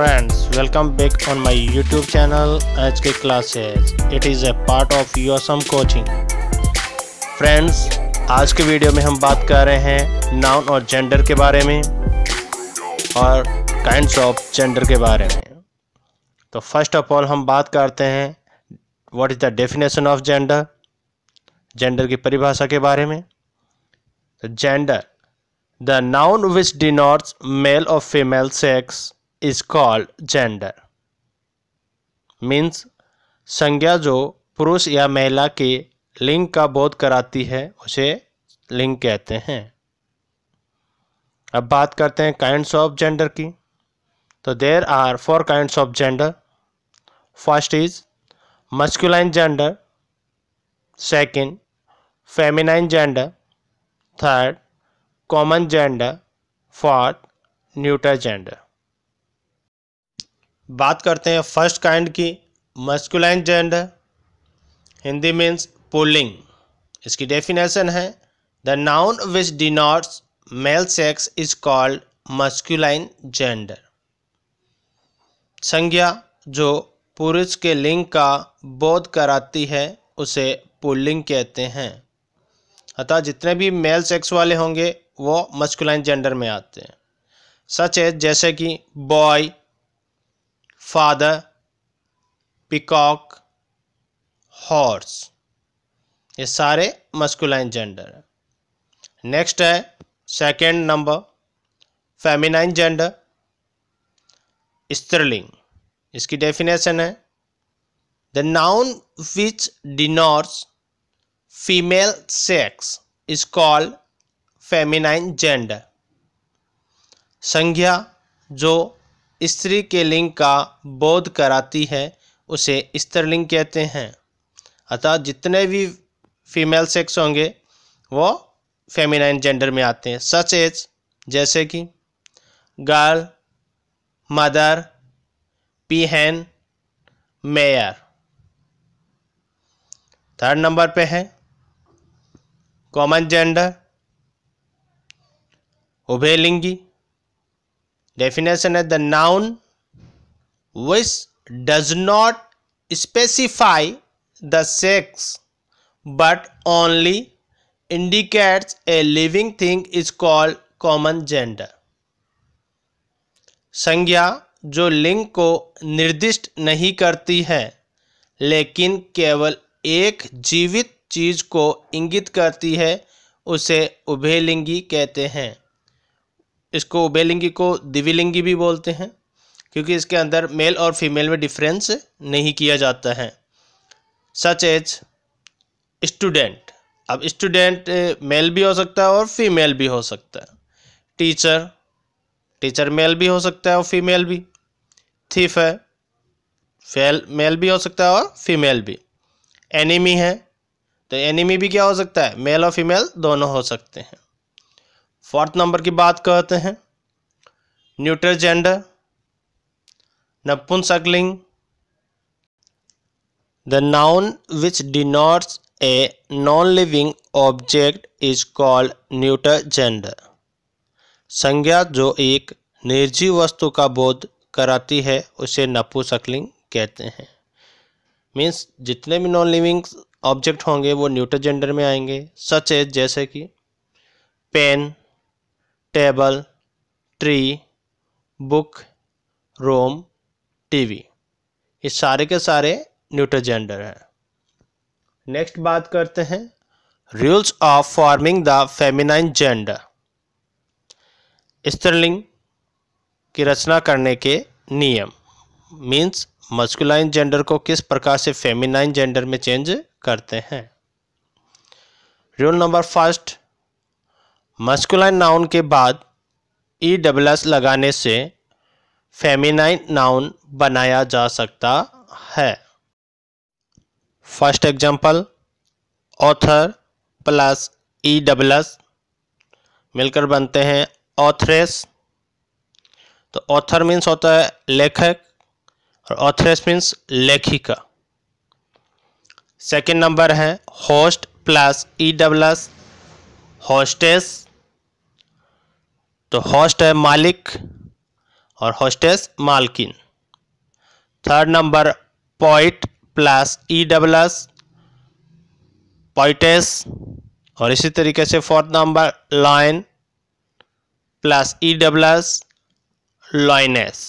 Friends friends on back YouTube channel youtube के hk it is is part of your some coaching friends आज के video में हम बात कर रहे हैं नाउन और जेंडर के बारे में और काइंड्स ऑफ जेंडर के बारे में तो फर्स्ट ऑफ ऑल हम बात करते हैं what is the definition of gender gender की परिभाषा के बारे में gender the noun which denotes male और female sex is called gender means संज्ञा जो पुरुष या महिला के लिंग का बोध कराती है उसे लिंग कहते हैं अब बात करते हैं काइंड्स ऑफ जेंडर की तो there are four kinds of gender first is masculine gender second feminine gender third common gender fourth neuter gender बात करते हैं फर्स्ट काइंड की मस्कुलाइन जेंडर हिंदी मीन्स पुलिंग इसकी डेफिनेशन है the noun which denotes male sex is called masculine gender संज्ञा जो पुरुष के लिंग का बोध कराती है उसे पुल्लिंग कहते हैं अतः जितने भी मेल सेक्स वाले होंगे वो मस्कुलाइन जेंडर में आते हैं सच है जैसे कि बॉय father peacock horse ये सारे मस्कुलाइन जेंडर है नेक्स्ट है सेकेंड नंबर फेमिनाइन जेंडर स्त्रीलिंग इसकी डेफिनेशन है the noun which denotes female sex is called feminine gender संज्ञा जो स्त्री के लिंग का बोध कराती है उसे स्त्रीलिंग कहते हैं अतः जितने भी फीमेल सेक्स होंगे वो फेमिनाइन जेंडर में आते हैं सच एज जैसे कि girl mother peahen mare third number पे है कॉमन जेंडर उभयलिंगी डेफिनेशन है the noun which does not specify the sex but only indicates a living thing is called common gender संज्ञा जो लिंग को निर्दिष्ट नहीं करती है लेकिन केवल एक जीवित चीज को इंगित करती है उसे उभयलिंगी कहते हैं इसको उबेलिंगी को दिविलिंगी भी बोलते हैं क्योंकि इसके अंदर मेल और फीमेल में डिफरेंस नहीं किया जाता है सच एज स्टूडेंट अब स्टूडेंट मेल eh, भी हो सकता है और फीमेल भी हो सकता है टीचर टीचर मेल भी हो सकता है और फीमेल भी थीफ है फेल मेल भी हो सकता है और फीमेल भी एनिमी है तो एनिमी भी क्या हो सकता है मेल और फीमेल दोनों हो सकते हैं फोर्थ नंबर की बात करते हैं न्यूट्रजेंडर नपुंसकलिंग सकलिंग the noun which a non living object is called neuter gender. संज्ञा जो एक निर्जीव वस्तु का बोध कराती है उसे नपुसकलिंग कहते हैं मीन्स जितने भी नॉन लिविंग ऑब्जेक्ट होंगे वो न्यूटर जेंडर में आएंगे सच एज जैसे कि pen table tree book room TV ये सारे के सारे न्यूट्रोजेंडर हैं नेक्स्ट बात करते हैं rules of forming the feminine gender स्त्रीलिंग की रचना करने के नियम मींस मस्कुलाइन जेंडर को किस प्रकार से फेमिनाइन जेंडर में चेंज करते हैं rule number first masculine noun के बाद ई डबल एस लगाने से फेमिनाइन नाउन बनाया जा सकता है first example author plus E double S मिलकर बनते हैं ऑथरेस तो ऑथर मीन्स होता है लेखक और ऑथरेस मीन्स लेखिका सेकेंड नंबर है host plus E double S hostess तो होस्ट है मालिक और होस्टेस मालकिन third number poet plus E double S poetess और इसी तरीके से fourth number lion plus E double S lioness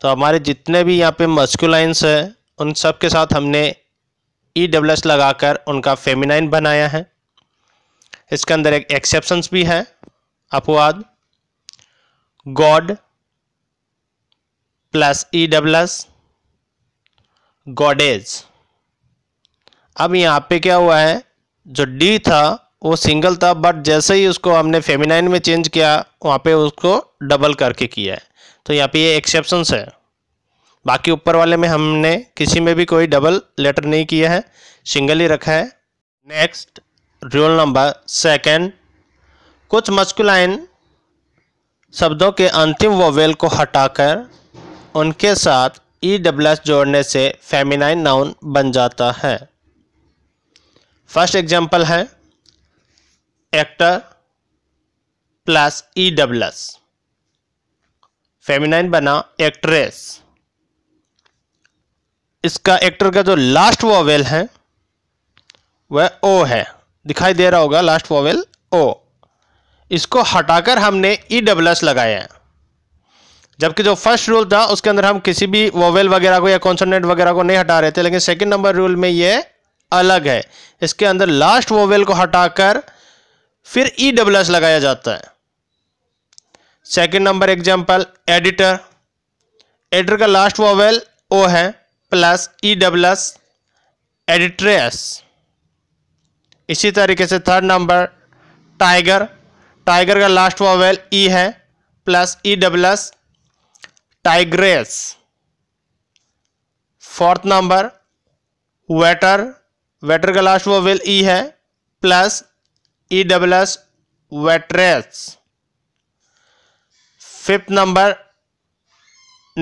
तो हमारे जितने भी यहाँ पे मस्कुलाइंस हैं उन सब के साथ हमने ई डब्ल एस लगाकर उनका फेमिनाइन बनाया है इसके अंदर एक एक्सेप्शंस भी है अपवाद god plus E double S goddess अब यहाँ पे क्या हुआ है जो डी था वो सिंगल था बट जैसे ही उसको हमने फेमिनाइन में चेंज किया वहाँ पे उसको डबल करके किया है तो यहाँ पे ये एक्सेप्शंस है बाकी ऊपर वाले में हमने किसी में भी कोई डबल लेटर नहीं किया है सिंगल ही रखा है नेक्स्ट रोल नंबर सेकेंड कुछ मस्कुलाइन शब्दों के अंतिम वोवेल को हटाकर उनके साथ ई e एस जोड़ने से फेमिनाइन नाउन बन जाता है फर्स्ट एग्जांपल है actor plus E S feminine बना एक्ट्रेस इसका एक्टर का जो लास्ट वोवेल है वह ओ है दिखाई दे रहा होगा लास्ट वोवेल ओ इसको हटाकर हमने ई डबल एस लगाया है जबकि जो फर्स्ट रूल था उसके अंदर हम किसी भी वोवेल वगैरह को या कॉन्सोनेंट वगैरह को नहीं हटा रहे थे लेकिन सेकंड नंबर रूल में ये अलग है इसके अंदर लास्ट वोवेल को हटाकर फिर ई डब्ल एस लगाया जाता है second number example editor editor का लास्ट वोवेल ओ है plus E double S editress इसी तरीके से थर्ड नंबर टाइगर टाइगर का लास्ट वॉवेल ई है plus E double S tigress fourth number waiter waiter का लास्ट वॉवेल ई है plus E double S waitress fifth number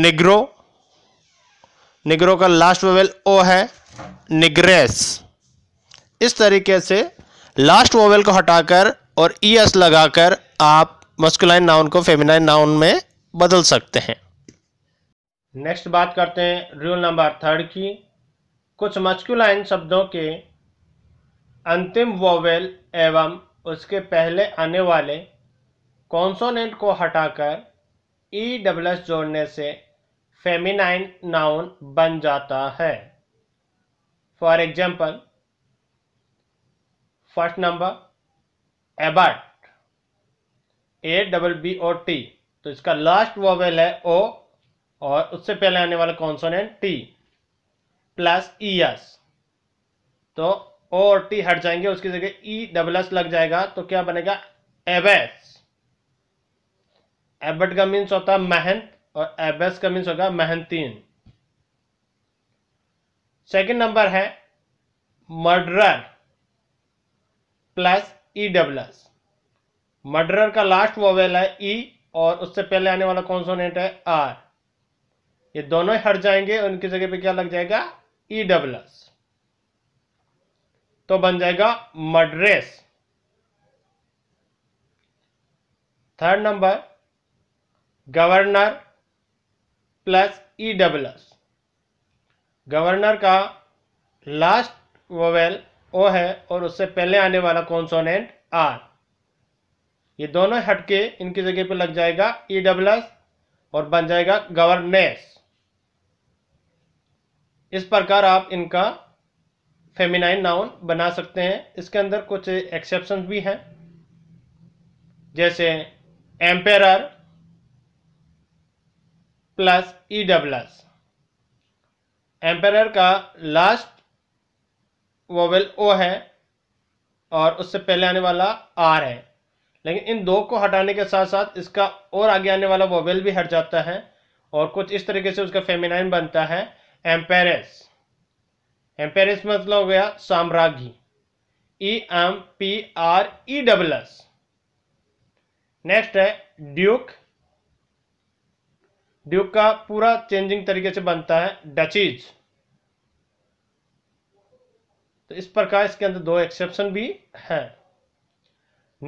negro negro का last vowel O है negress इस तरीके से last vowel को हटाकर और ई e एस लगाकर आप मस्कुलाइन नाउन को फेमिनाइन नाउन में बदल सकते हैं नेक्स्ट बात करते हैं रूल नंबर थर्ड की कुछ मस्कुलाइन शब्दों के अंतिम वोवेल एवं उसके पहले आने वाले कॉन्सोनेंट को हटाकर ई डबल एस जोड़ने से फेमिनाइन नाउन बन जाता है for example first number abbot A double B O T तो इसका लास्ट वोवेल है ओ और उससे पहले आने वाला consonant T plus E S तो ओ और टी हट जाएंगे उसकी जगह ई डबल एस लग जाएगा तो क्या बनेगा एबेस एबट का मीन्स होता है महंत और एबेस का मीन्स होगा महंतीन सेकंड नंबर है murderer plus E double S murderer का लास्ट वोवेल है ई e और उससे पहले आने वाला कॉन्सोनेंट है आर ये दोनों हट जाएंगे उनकी जगह पे क्या लग जाएगा ई डबल एस तो बन जाएगा murderess third number governor plus E double S governor का लास्ट वोवेल ओ है और उससे पहले आने वाला कॉन्सोनेंट आर ये दोनों हटके इनकी जगह पे लग जाएगा ई डबल एस और बन जाएगा गवर्नेस इस प्रकार आप इनका फेमिनाइन नाउन बना सकते हैं इसके अंदर कुछ एक्सेप्शन भी हैं जैसे emperor plus E double S emperor का लास्ट वोवेल ओ है और उससे पहले आने वाला आर है लेकिन इन दो को हटाने के साथ साथ इसका और आगे आने वाला वोवेल भी हट जाता है और कुछ इस तरीके से उसका फेमिनाइन बनता है एम्पेरिस एम्पेरेस मतलब हो गया साम्राज्ञी E M P R E double S next है ड्यूक ड्यूक का पूरा चेंजिंग तरीके से बनता है डचीज़ तो इस प्रकार इसके अंदर दो एक्सेप्शन भी हैं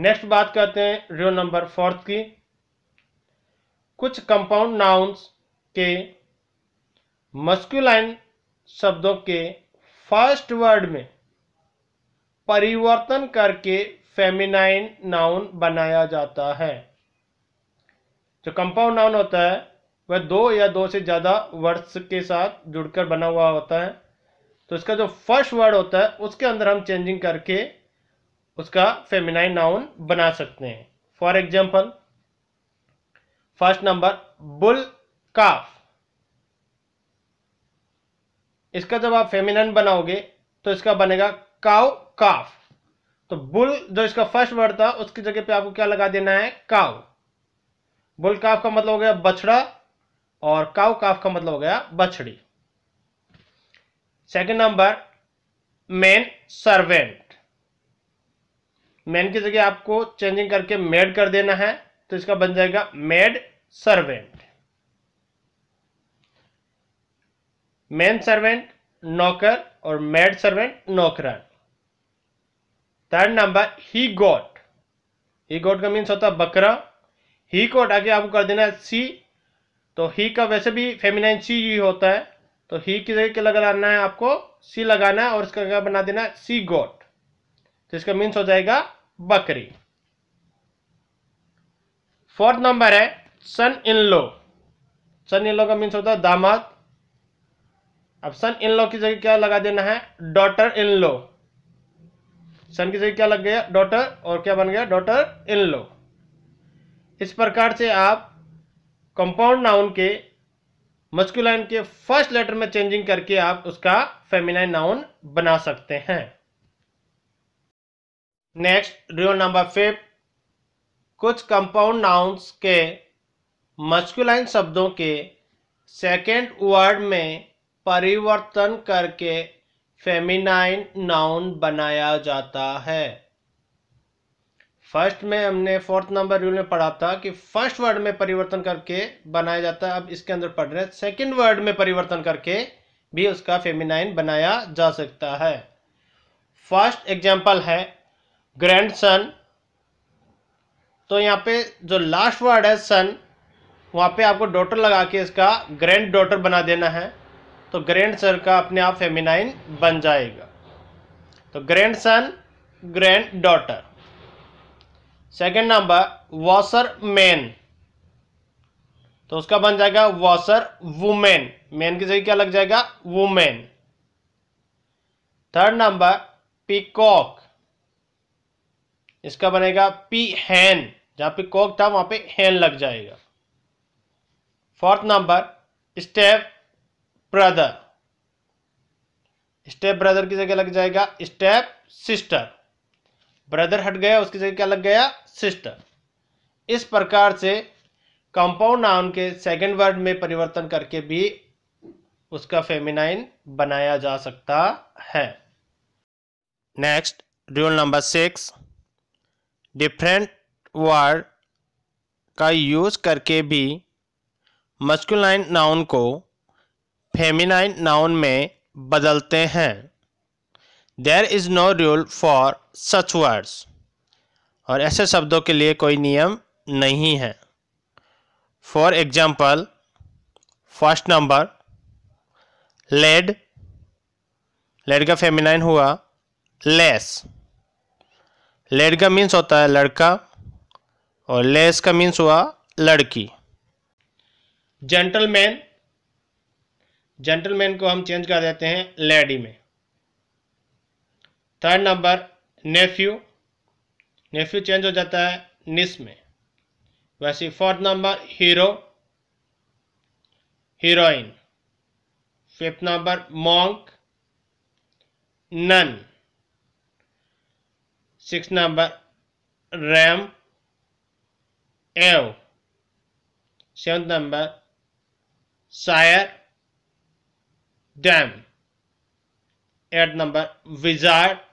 नेक्स्ट बात करते हैं रियो नंबर फोर्थ की कुछ कंपाउंड नाउन्स के मस्क्यूलाइन शब्दों के फर्स्ट वर्ड में परिवर्तन करके फेमिनाइन नाउन बनाया जाता है जो कंपाउंड नाउन होता है वह दो या दो से ज़्यादा वर्ड्स के साथ जुड़कर बना हुआ होता है तो इसका जो फर्स्ट वर्ड होता है उसके अंदर हम चेंजिंग करके उसका फेमिनाइन नाउन बना सकते हैं for example first number bull calf इसका जब आप फेमिनाइन बनाओगे तो इसका बनेगा काउ काफ तो बुल जो इसका फर्स्ट वर्ड था उसकी जगह पे आपको क्या लगा देना है काउ बुल काफ का मतलब हो गया बछड़ा और काउ काफ का मतलब हो गया बछड़ी second number man servant man की जगह आपको चेंजिंग करके मेड कर देना है तो इसका बन जाएगा मेड सर्वेंट मैन सर्वेंट नौकर और मेड सर्वेंट नौकरान third number he goat he goat का मीन्स होता है बकरा ही कोट आगे आपको कर देना है सी तो ही का वैसे भी फेमिनाइन सी ही होता है तो ही की जगह क्या लगाना है आपको सी लगाना है और इसका क्या बना देना है सी गोट तो इसका मीन्स हो जाएगा बकरी फोर्थ नंबर है सन इन लो सन इन लो का मीन्स होता है दामाद अब सन इन लो की जगह क्या लगा देना है डॉटर इन लो सन की जगह क्या लग गया डॉटर और क्या बन गया डॉटर इन लो इस प्रकार से आप कंपाउंड नाउन के मस्कुलाइन के फर्स्ट लेटर में चेंजिंग करके आप उसका फेमिनाइन नाउन बना सकते हैं नेक्स्ट रियो नंबर फिफ्थ कुछ कंपाउंड नाउन्स के मस्कुलाइन शब्दों के सेकेंड वर्ड में परिवर्तन करके फेमिनाइन नाउन बनाया जाता है फर्स्ट में हमने फोर्थ नंबर रूल में पढ़ा था कि फर्स्ट वर्ड में परिवर्तन करके बनाया जाता है अब इसके अंदर पढ़ रहे हैं सेकेंड वर्ड में परिवर्तन करके भी उसका फेमिनाइन बनाया जा सकता है फर्स्ट एग्जाम्पल है ग्रैंड सन तो यहाँ पे जो लास्ट वर्ड है सन वहाँ पे आपको डॉटर लगा के इसका ग्रैंड डॉटर बना देना है तो ग्रैंड सर का अपने आप फेमिनाइन बन जाएगा तो grandson granddaughter second number washerman तो उसका बन जाएगा वॉशर वुमेन मैन की जगह क्या लग जाएगा वुमेन थर्ड नंबर पीकॉक इसका बनेगा पी हैन जहां पे कॉक था वहां पे हैन लग जाएगा fourth number stepbrother stepbrother की जगह लग जाएगा स्टेप सिस्टर ब्रदर हट गया उसकी जगह क्या लग गया सिस्टर इस प्रकार से कंपाउंड नाउन के सेकंड वर्ड में परिवर्तन करके भी उसका फेमिनाइन बनाया जा सकता है next rule number six different word का यूज करके भी मस्कुलाइन नाउन को फेमिनाइन नाउन में बदलते हैं there is no rule for such words और ऐसे शब्दों के लिए कोई नियम नहीं है for example first number lad lad का फेमिनाइन हुआ लेस लेड का मीन्स होता है लड़का और लेस का मीन्स हुआ लड़की जेंटलमैन जेंटलमैन को हम चेंज कर देते हैं लेडी में third number nephew nephew change हो जाता है निस में वैसे fourth number hero heroine fifth number monk nun six number ram ewe seventh number sire dam eight number wizard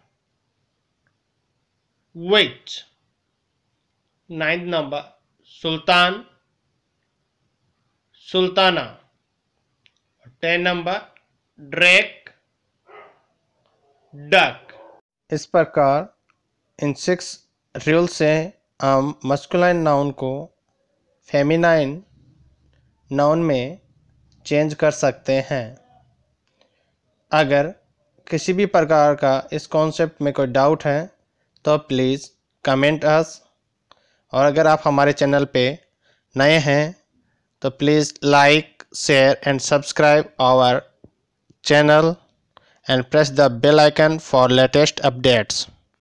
wait. Ninth number Sultan, Sultana. Ten number Drake, duck. इस प्रकार in six rule से हम masculine noun को feminine noun में change कर सकते हैं अगर किसी भी प्रकार का इस कॉन्सेप्ट में कोई डाउट है तो प्लीज़ कमेंट अस और अगर आप हमारे चैनल पे नए हैं तो please like share and subscribe our channel and press the bell icon for latest updates